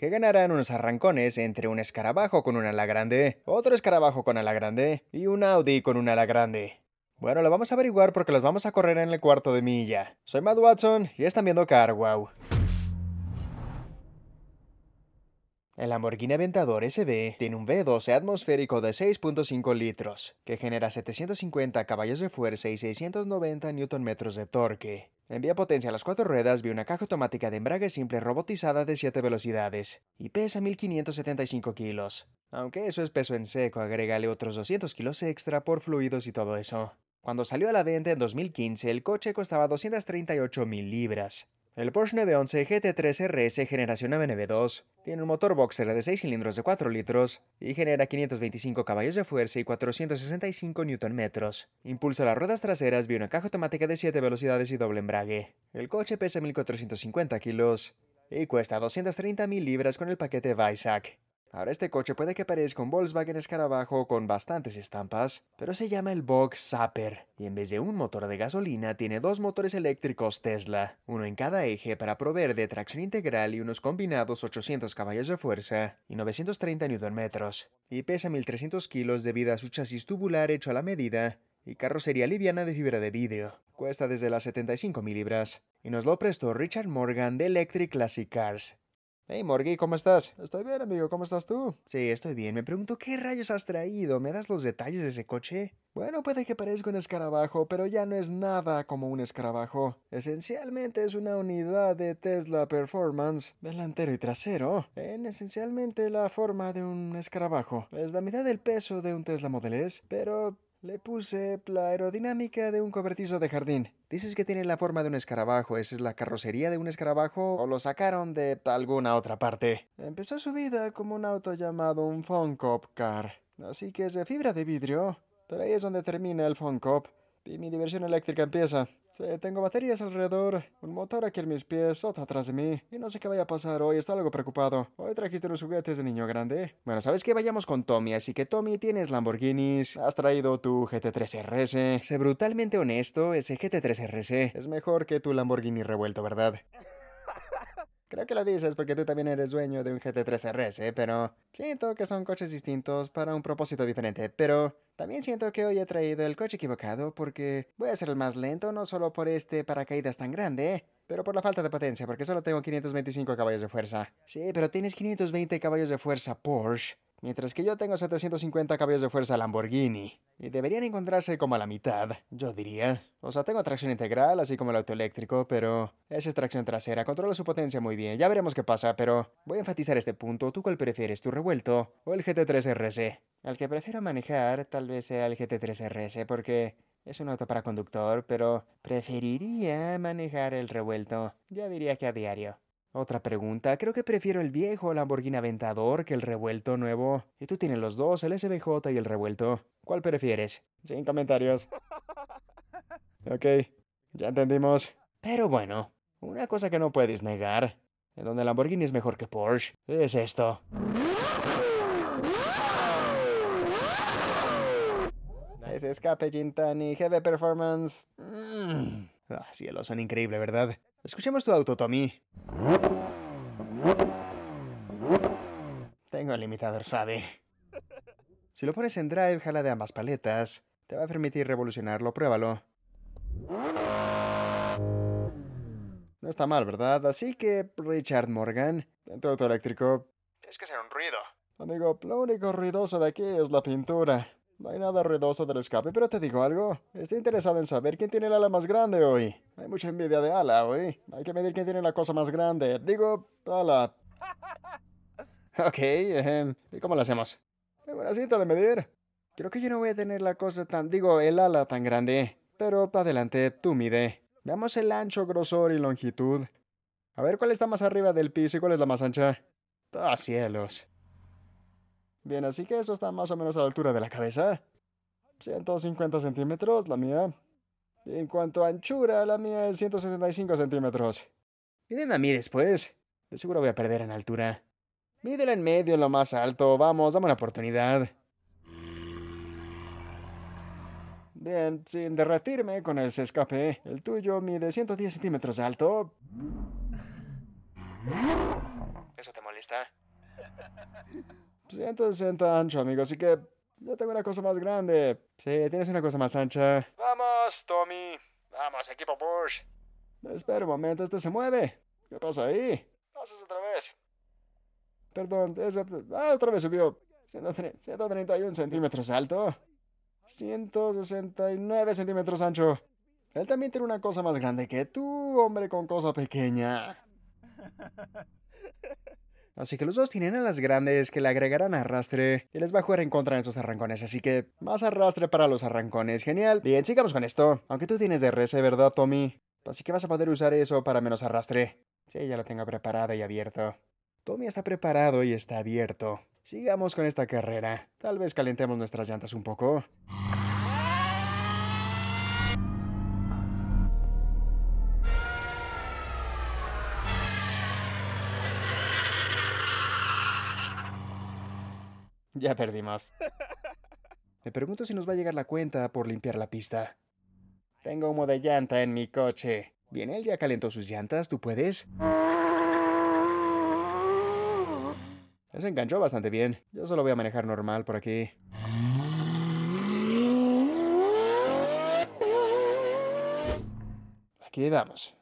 que ganarán unos arrancones entre un escarabajo con un ala grande, otro escarabajo con ala grande y un Audi con una ala grande. Bueno, lo vamos a averiguar porque los vamos a correr en el cuarto de milla. Soy Matt Watson y están viendo Car El Lamborghini Aventador SB tiene un V12 atmosférico de 6.5 litros, que genera 750 caballos de fuerza y 690 Nm de torque. Envía potencia a las cuatro ruedas vía una caja automática de embrague simple robotizada de 7 velocidades y pesa 1575 kilos. Aunque eso es peso en seco, agrégale otros 200 kilos extra por fluidos y todo eso. Cuando salió a la venta en 2015, el coche costaba 238.000 libras. El Porsche 911 GT3 RS generación 2 tiene un motor boxer de 6 cilindros de 4 litros y genera 525 caballos de fuerza y 465 Nm. Impulsa las ruedas traseras vía una caja automática de 7 velocidades y doble embrague. El coche pesa 1450 kilos y cuesta 230.000 libras con el paquete Visac. Ahora este coche puede que parezca un Volkswagen Escarabajo con bastantes estampas, pero se llama el Vogue Zapper, y en vez de un motor de gasolina tiene dos motores eléctricos Tesla, uno en cada eje para proveer de tracción integral y unos combinados 800 caballos de fuerza y 930 Nm, y pesa 1300 kilos debido a su chasis tubular hecho a la medida y carrocería liviana de fibra de vidrio. Cuesta desde las 75 mil libras, y nos lo prestó Richard Morgan de Electric Classic Cars, Hey, Morgui, ¿cómo estás? Estoy bien, amigo, ¿cómo estás tú? Sí, estoy bien. Me pregunto qué rayos has traído. ¿Me das los detalles de ese coche? Bueno, puede que parezca un escarabajo, pero ya no es nada como un escarabajo. Esencialmente es una unidad de Tesla Performance, delantero y trasero, en esencialmente la forma de un escarabajo. Es la mitad del peso de un Tesla Model S, pero le puse la aerodinámica de un cobertizo de jardín. Dices que tiene la forma de un escarabajo. ¿Esa es la carrocería de un escarabajo o lo sacaron de alguna otra parte? Empezó su vida como un auto llamado un Cop Car. Así que es de fibra de vidrio. Pero ahí es donde termina el Funkop, Y mi diversión eléctrica empieza. Sí, tengo baterías alrededor, un motor aquí en mis pies, otra atrás de mí, y no sé qué vaya a pasar hoy, estoy algo preocupado. Hoy trajiste los juguetes de niño grande. Bueno, ¿sabes que Vayamos con Tommy, así que Tommy, tienes Lamborghinis, has traído tu GT3 RS. Sé brutalmente honesto, ese GT3 RS es mejor que tu Lamborghini revuelto, ¿verdad? Creo que lo dices porque tú también eres dueño de un GT3 RS, ¿eh? pero siento que son coches distintos para un propósito diferente, pero también siento que hoy he traído el coche equivocado porque voy a ser el más lento no solo por este paracaídas tan grande, pero por la falta de potencia, porque solo tengo 525 caballos de fuerza. Sí, pero tienes 520 caballos de fuerza Porsche Mientras que yo tengo 750 caballos de fuerza Lamborghini. Y deberían encontrarse como a la mitad, yo diría. O sea, tengo tracción integral, así como el auto eléctrico, pero... Esa es tracción trasera, controla su potencia muy bien, ya veremos qué pasa, pero... Voy a enfatizar este punto, ¿tú cuál prefieres, tu revuelto o el GT3 RC? Al que prefiero manejar, tal vez sea el GT3 RS, porque... Es un auto para conductor, pero preferiría manejar el revuelto. Ya diría que a diario. Otra pregunta. Creo que prefiero el viejo Lamborghini Aventador que el revuelto nuevo. Y tú tienes los dos, el SBJ y el revuelto. ¿Cuál prefieres? Sin comentarios. Ok, ya entendimos. Pero bueno, una cosa que no puedes negar, en donde Lamborghini es mejor que Porsche, es esto. Nice escape, Gintani. Heavy performance. Mm. Ah, cielos, son increíble, ¿verdad? Escuchemos tu auto, Tommy. Tengo el limitador sabe. Si lo pones en drive, jala de ambas paletas. Te va a permitir revolucionarlo, pruébalo. No está mal, ¿verdad? Así que, Richard Morgan, tu auto eléctrico... Tienes que hacer un ruido. Amigo, lo único ruidoso de aquí es la pintura. No hay nada ruidoso del escape, pero te digo algo. Estoy interesado en saber quién tiene el ala más grande hoy. Hay mucha envidia de ala hoy. Hay que medir quién tiene la cosa más grande. Digo, ala. Ok, ¿y cómo lo hacemos? Tengo una cinta de medir. Creo que yo no voy a tener la cosa tan... digo, el ala tan grande. Pero para adelante, tú mide. Veamos el ancho, grosor y longitud. A ver cuál está más arriba del piso y cuál es la más ancha. ¡Ah, cielos! Bien, así que eso está más o menos a la altura de la cabeza. 150 centímetros, la mía. en cuanto a anchura, la mía es 175 centímetros. Mídenla a mí después. De seguro voy a perder en altura. Mídela en medio, en lo más alto. Vamos, dame la oportunidad. Bien, sin derretirme con ese escape, el tuyo mide 110 centímetros de alto. ¿Eso te molesta? 160 ancho, amigo, así que yo tengo una cosa más grande. Sí, tienes una cosa más ancha. Vamos, Tommy. Vamos, equipo Bush. Espera un momento, este se mueve. ¿Qué pasa ahí? Pasas otra vez. Perdón, Ah, otra vez subió. 131 centímetros alto. 169 centímetros ancho. Él también tiene una cosa más grande que tú, hombre con cosa pequeña. Así que los dos tienen las grandes que le agregarán arrastre y les va a jugar en contra en estos arrancones. Así que más arrastre para los arrancones. Genial. Bien, sigamos con esto. Aunque tú tienes DRS, ¿eh, ¿verdad, Tommy? Así que vas a poder usar eso para menos arrastre. Sí, ya lo tengo preparado y abierto. Tommy está preparado y está abierto. Sigamos con esta carrera. Tal vez calentemos nuestras llantas un poco. Ya perdimos. Me pregunto si nos va a llegar la cuenta por limpiar la pista. Tengo humo de llanta en mi coche. Bien, él ya calentó sus llantas, ¿tú puedes? Se enganchó bastante bien. Yo solo voy a manejar normal por aquí. Aquí vamos.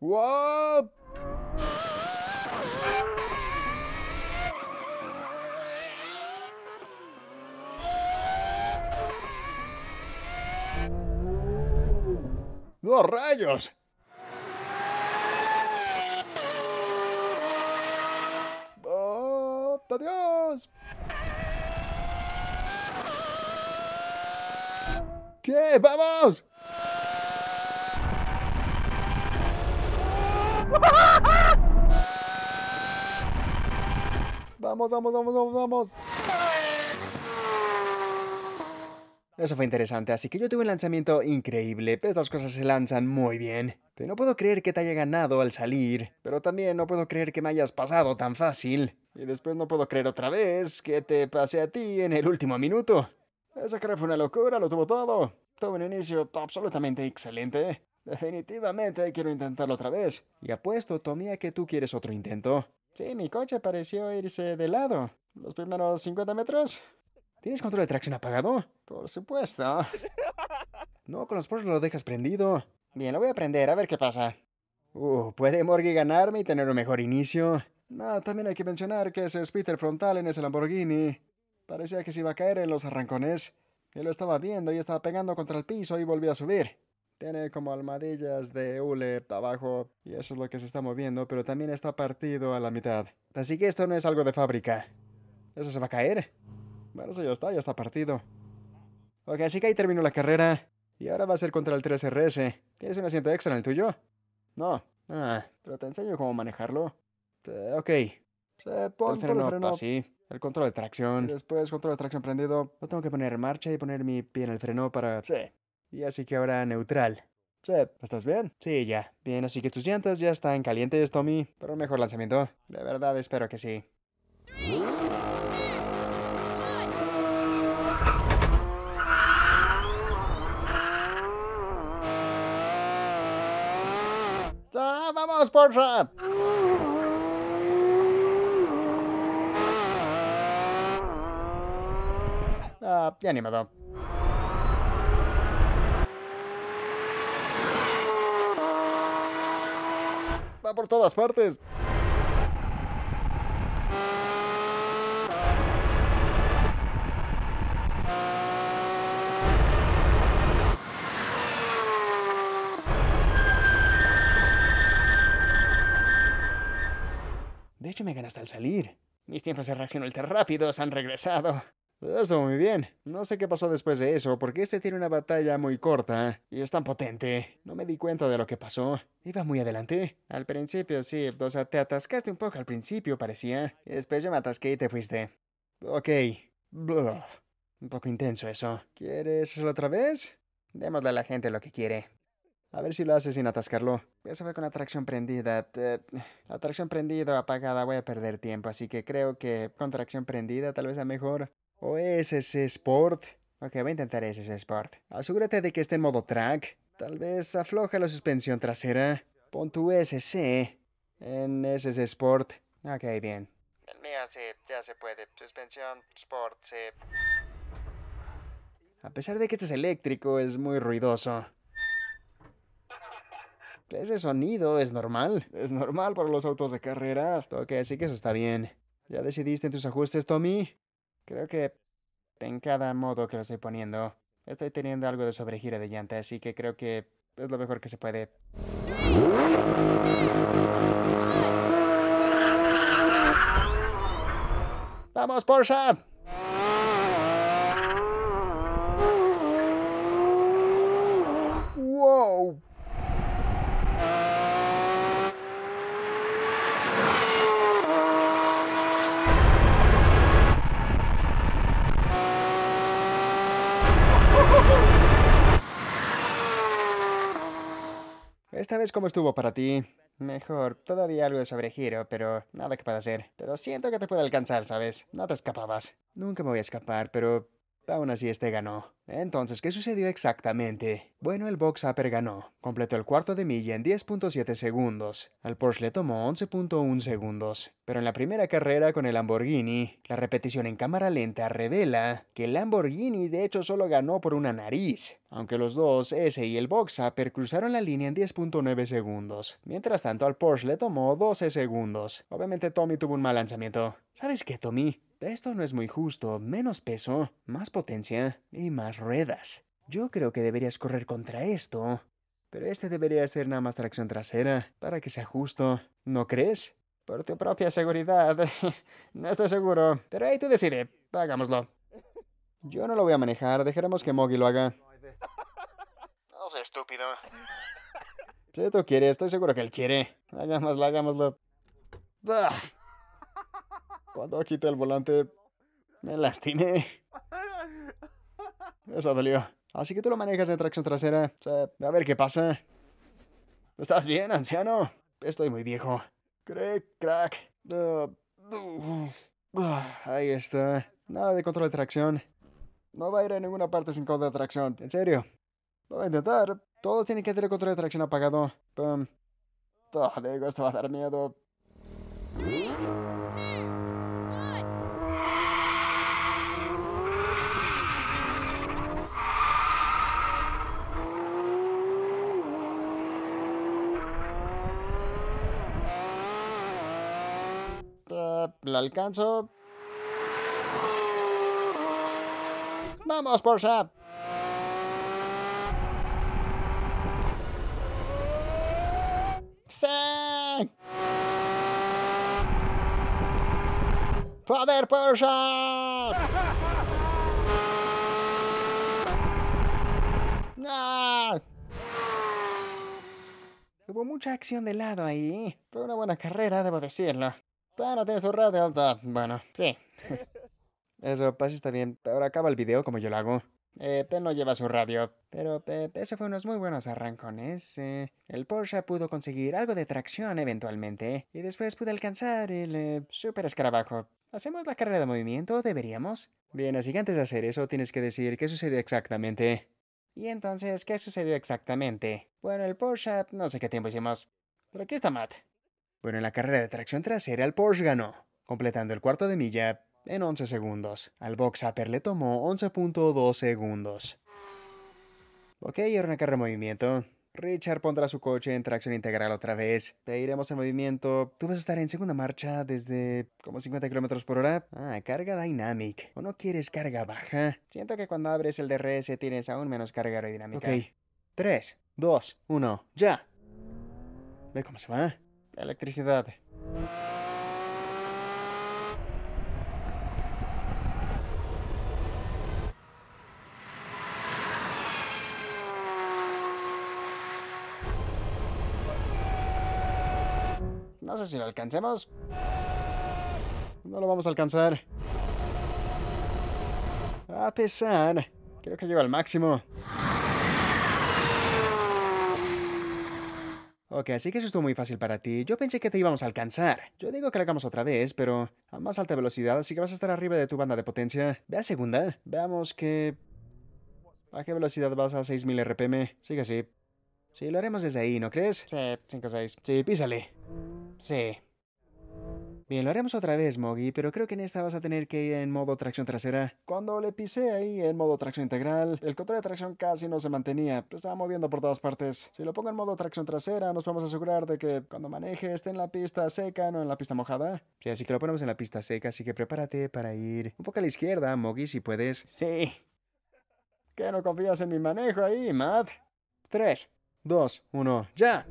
¡Wow! ¡Dos rayos! ¡Oh, ¡Adiós! ¿Qué? ¡Vamos! vamos, vamos, vamos, vamos. Eso fue interesante, así que yo tuve un lanzamiento increíble, pero estas cosas se lanzan muy bien. Pero no puedo creer que te haya ganado al salir, pero también no puedo creer que me hayas pasado tan fácil. Y después no puedo creer otra vez que te pasé a ti en el último minuto. Esa carrera fue una locura, lo tuvo todo. Tuvo un inicio absolutamente excelente. Definitivamente quiero intentarlo otra vez. Y apuesto, Tomía, que tú quieres otro intento. Sí, mi coche pareció irse de lado. Los primeros 50 metros ¿Tienes control de tracción apagado? Por supuesto. No, con los Porsche lo dejas prendido. Bien, lo voy a prender, a ver qué pasa. Uh, puede Morgue ganarme y tener un mejor inicio. No, también hay que mencionar que ese speeder frontal en ese Lamborghini parecía que se iba a caer en los arrancones. Y lo estaba viendo y estaba pegando contra el piso y volvió a subir. Tiene como almadillas de hule abajo y eso es lo que se está moviendo, pero también está partido a la mitad. Así que esto no es algo de fábrica. ¿Eso se va a caer? Bueno, eso ya está, ya está partido. Ok, así que ahí terminó la carrera. Y ahora va a ser contra el 3RS. ¿Tienes un asiento extra en el tuyo? No. Ah, pero te enseño cómo manejarlo. ok. Se pone el freno, Así. El control de tracción. después control de tracción prendido. No tengo que poner en marcha y poner mi pie en el freno para... Sí. Y así que ahora neutral. Sí. ¿Estás bien? Sí, ya. Bien, así que tus llantas ya están calientes, Tommy. Pero mejor lanzamiento. De verdad, espero que sí. vamos, Pornhub. Ah, ya ni me da. Va por todas partes. salir. Mis tiempos de reacción ultra rápidos han regresado. Eso, muy bien. No sé qué pasó después de eso, porque este tiene una batalla muy corta y es tan potente. No me di cuenta de lo que pasó. Iba muy adelante. Al principio sí, o sea, te atascaste un poco al principio, parecía. Después yo me atasqué y te fuiste. Ok. Un poco intenso eso. ¿Quieres hacerlo otra vez? Démosle a la gente lo que quiere. A ver si lo hace sin atascarlo. Eso fue con atracción prendida. la tracción prendida o apagada voy a perder tiempo, así que creo que con tracción prendida tal vez sea mejor. O SS Sport. Ok, voy a intentar SS Sport. Asegúrate de que esté en modo track. Tal vez afloja la suspensión trasera. Pon tu SC en SS Sport. Ok, bien. El mío sí, ya se puede. Suspensión Sport, sí. A pesar de que este es eléctrico, es muy ruidoso. Ese sonido es normal. Es normal para los autos de carrera. Ok, que que eso está bien. ¿Ya decidiste en tus ajustes, Tommy? Creo que en cada modo que lo estoy poniendo, estoy teniendo algo de sobregira de llanta, así que creo que es lo mejor que se puede. ¡Vamos, Porsche! ¡Wow! ¿Esta vez cómo estuvo para ti? Mejor, todavía algo de sobregiro, pero nada que pueda hacer. Pero siento que te puede alcanzar, ¿sabes? No te escapabas. Nunca me voy a escapar, pero Aún así, este ganó. Entonces, ¿qué sucedió exactamente? Bueno, el Box Upper ganó. Completó el cuarto de milla en 10.7 segundos. Al Porsche le tomó 11.1 segundos. Pero en la primera carrera con el Lamborghini, la repetición en cámara lenta revela que el Lamborghini de hecho solo ganó por una nariz. Aunque los dos, ese y el Box Upper, cruzaron la línea en 10.9 segundos. Mientras tanto, al Porsche le tomó 12 segundos. Obviamente, Tommy tuvo un mal lanzamiento. ¿Sabes qué, Tommy? Esto no es muy justo, menos peso, más potencia y más ruedas. Yo creo que deberías correr contra esto. Pero este debería ser nada más tracción trasera, para que sea justo. ¿No crees? Por tu propia seguridad. no estoy seguro. Pero ahí tú decide. Hagámoslo. Yo no lo voy a manejar, dejaremos que Moggy lo haga. No sé, estúpido. Si tú quieres, estoy seguro que él quiere. Hagámoslo, hagámoslo. ¡Bah! Cuando quité el volante, me lastimé. Eso dolió. Así que tú lo manejas de tracción trasera. a ver qué pasa. ¿Estás bien, anciano? Estoy muy viejo. Crack, crack. Ah, uh, ahí está. Nada de control de tracción. No va a ir a ninguna parte sin control de tracción. En serio. Lo voy a intentar. Todo tiene que tener control de tracción apagado. Pum. Oh, ah, esto va a dar miedo. la alcanzo. ¡Vamos, Porsche! ¡Sí! ¡Poder, Porsche! ¡No! Ah. Hubo mucha acción de lado ahí. Fue una buena carrera, debo decirlo. Ah, no tienes su radio? Bueno, sí. Eso pasa, está bien. Ahora acaba el video como yo lo hago. Eh, te no lleva su radio. Pero eso fue unos muy buenos arrancones. Eh. el Porsche pudo conseguir algo de tracción eventualmente. Y después pude alcanzar el eh, super escarabajo. ¿Hacemos la carrera de movimiento? ¿Deberíamos? Bien, así que antes de hacer eso tienes que decir qué sucedió exactamente. Y entonces, ¿qué sucedió exactamente? Bueno, el Porsche, no sé qué tiempo hicimos. Pero aquí está Matt. Pero en la carrera de tracción trasera, el Porsche ganó, completando el cuarto de milla en 11 segundos. Al Box Upper le tomó 11.2 segundos. Ok, ahora una carrera en movimiento. Richard pondrá su coche en tracción integral otra vez. Te iremos en movimiento. Tú vas a estar en segunda marcha desde como 50 km por hora. Ah, carga dynamic. ¿O no quieres carga baja? Siento que cuando abres el DRS tienes aún menos carga aerodinámica. Ok. 3, 2, 1, ya. Ve cómo se va electricidad. No sé si lo alcancemos. No lo vamos a alcanzar. A pesar, creo que llego al máximo. Ok, así que eso estuvo muy fácil para ti. Yo pensé que te íbamos a alcanzar. Yo digo que lo hagamos otra vez, pero a más alta velocidad, así que vas a estar arriba de tu banda de potencia. Ve a segunda. Veamos que... ¿A qué velocidad vas a 6000 RPM? Sigue así. Sí, lo haremos desde ahí, ¿no crees? Sí, 5-6. Sí, písale. Sí. Bien, lo haremos otra vez, Moggy, pero creo que en esta vas a tener que ir en modo tracción trasera. Cuando le pisé ahí en modo tracción integral, el control de tracción casi no se mantenía, pues, estaba moviendo por todas partes. Si lo pongo en modo tracción trasera, nos podemos asegurar de que cuando maneje esté en la pista seca, no en la pista mojada. Sí, así que lo ponemos en la pista seca, así que prepárate para ir un poco a la izquierda, Moggy, si puedes. Sí. ¿Qué no confías en mi manejo ahí, Matt? 3, 2, 1, ya.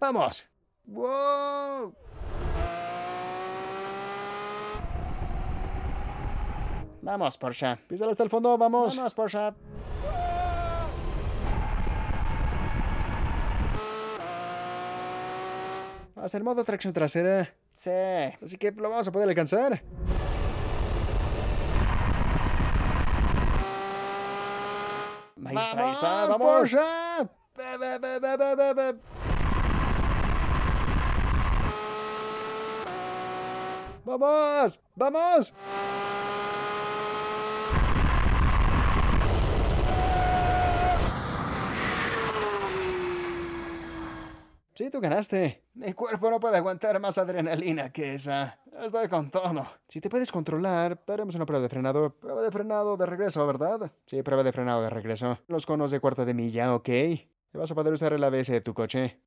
¡Vamos! ¡Wow! Vamos, Porsche. Písale hasta el fondo, vamos. Vamos, Porsche. a el modo tracción trasera. Sí. Así que lo vamos a poder alcanzar. Ahí está, ahí está. ¡Vamos, Porsche! ¡Vamos! ¡Vamos! Sí, tú ganaste. Mi cuerpo no puede aguantar más adrenalina que esa. Estoy con tono. Si te puedes controlar, daremos una prueba de frenado. Prueba de frenado de regreso, ¿verdad? Sí, prueba de frenado de regreso. Los conos de cuarto de milla, ¿ok? Te vas a poder usar el ABS de tu coche.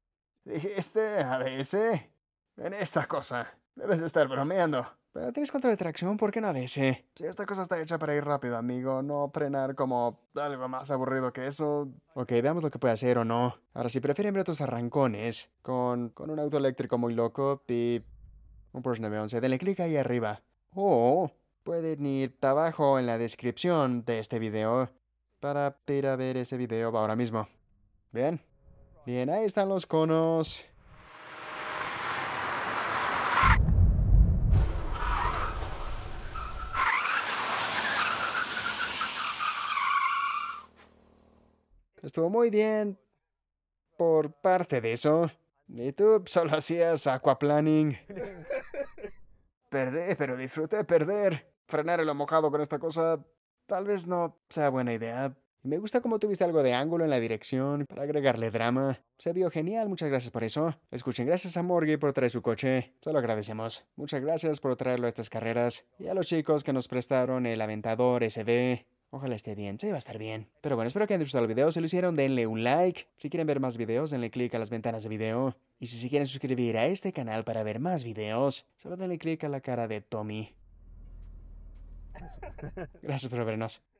¿Dijiste ABS? En esta cosa. Debes estar bromeando. Pero tienes contra de tracción, ¿por qué no avese? Eh? Si esta cosa está hecha para ir rápido, amigo, no frenar como algo más aburrido que eso. Ok, veamos lo que puede hacer o no. Ahora, si prefieren ver otros arrancones con, con un auto eléctrico muy loco y un Porsche 911, denle clic ahí arriba. O pueden ir abajo en la descripción de este video para ir a ver ese video ahora mismo. Bien. Bien, ahí están los conos. Estuvo muy bien por parte de eso. Y tú solo hacías aquaplaning. Perdé, pero disfruté perder. Frenar el mojado con esta cosa tal vez no sea buena idea. Me gusta cómo tuviste algo de ángulo en la dirección para agregarle drama. Se vio genial, muchas gracias por eso. Escuchen, gracias a Morgue por traer su coche. Se lo agradecemos. Muchas gracias por traerlo a estas carreras. Y a los chicos que nos prestaron el Aventador SB. Ojalá esté bien, sí, va a estar bien. Pero bueno, espero que hayan disfrutado el video. Si lo hicieron, denle un like. Si quieren ver más videos, denle click a las ventanas de video. Y si se quieren suscribir a este canal para ver más videos, solo denle click a la cara de Tommy. Gracias por vernos.